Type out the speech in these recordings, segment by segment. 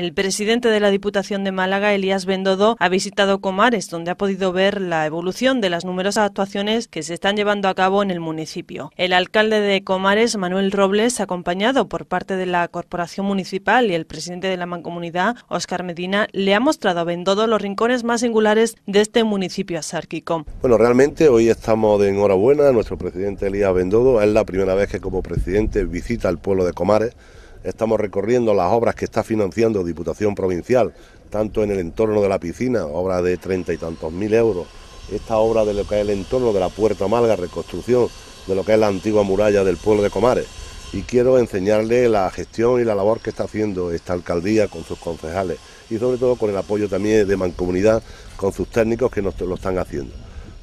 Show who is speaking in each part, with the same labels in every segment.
Speaker 1: El presidente de la Diputación de Málaga, Elías Bendodo, ha visitado Comares, donde ha podido ver la evolución de las numerosas actuaciones que se están llevando a cabo en el municipio. El alcalde de Comares, Manuel Robles, acompañado por parte de la Corporación Municipal y el presidente de la Mancomunidad, Óscar Medina, le ha mostrado a Bendodo los rincones más singulares de este municipio asárquico.
Speaker 2: Bueno, realmente hoy estamos de enhorabuena a nuestro presidente Elías Bendodo. Es la primera vez que como presidente visita el pueblo de Comares Estamos recorriendo las obras que está financiando Diputación Provincial, tanto en el entorno de la piscina, obra de treinta y tantos mil euros, esta obra de lo que es el entorno de la Puerta Malga, reconstrucción de lo que es la antigua muralla del pueblo de Comares. Y quiero enseñarle la gestión y la labor que está haciendo esta alcaldía con sus concejales y sobre todo con el apoyo también de Mancomunidad, con sus técnicos que nos lo están haciendo.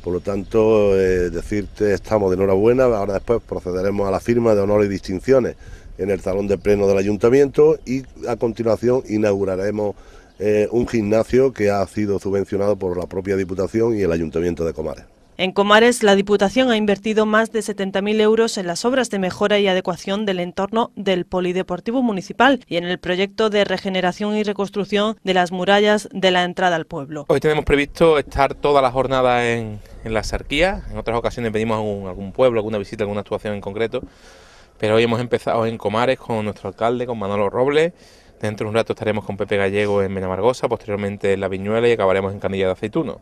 Speaker 2: Por lo tanto, eh, decirte estamos de enhorabuena, ahora después procederemos a la firma de honores y distinciones en el salón de pleno del ayuntamiento y a continuación inauguraremos eh, un gimnasio que ha sido subvencionado por la propia Diputación y el Ayuntamiento de Comares.
Speaker 1: En Comares, la Diputación ha invertido más de 70.000 euros en las obras de mejora y adecuación del entorno del Polideportivo Municipal y en el proyecto de regeneración y reconstrucción de las murallas de la entrada al pueblo.
Speaker 3: Hoy tenemos previsto estar toda la jornada en, la En otras ocasiones venimos a algún pueblo, alguna visita, alguna actuación en concreto. Pero hoy hemos empezado en Comares con nuestro alcalde, con Manolo Robles. Dentro de un rato estaremos con Pepe Gallego en Menamargosa, posteriormente en La Viñuela y acabaremos en Canilla de Aceituno.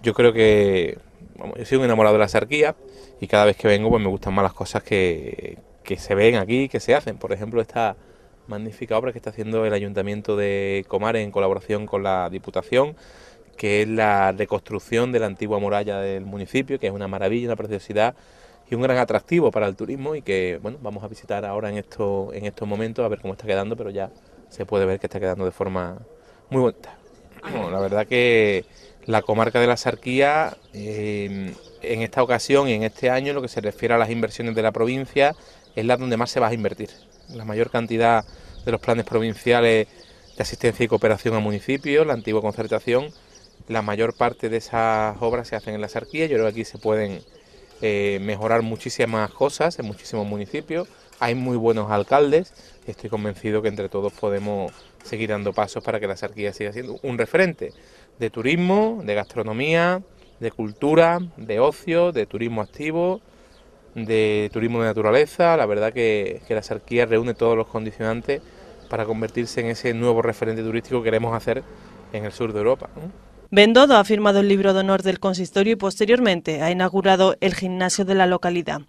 Speaker 3: Yo creo que yo soy un enamorado de la sarquía y cada vez que vengo pues me gustan más las cosas que, se ven aquí, que se hacen. Por ejemplo, esta magnífica obra que está haciendo el Ayuntamiento de Comar en colaboración con la Diputación, que es la reconstrucción de la antigua muralla del municipio, que es una maravilla, una preciosidad y un gran atractivo para el turismo y que bueno, vamos a visitar ahora en, esto, en estos momentos a ver cómo está quedando, pero ya se puede ver que está quedando de forma muy bonita la verdad que la comarca de la Sarquía eh, en esta ocasión y en este año, lo que se refiere a las inversiones de la provincia, es la donde más se va a invertir. La mayor cantidad de los planes provinciales de asistencia y cooperación a municipios, la antigua concertación, la mayor parte de esas obras se hacen en la Sarquía. Yo creo que aquí se pueden eh, mejorar muchísimas cosas en muchísimos municipios hay muy buenos alcaldes y estoy convencido que entre todos podemos seguir dando pasos para que la Sarquía siga siendo un referente de turismo, de gastronomía, de cultura, de ocio, de turismo activo, de turismo de naturaleza. La verdad que, la Sarquía reúne todos los condicionantes para convertirse en ese nuevo referente turístico que queremos hacer en el sur de Europa. Vendodo
Speaker 1: Bendodo ha firmado el libro de honor del consistorio y posteriormente ha inaugurado el gimnasio de la localidad.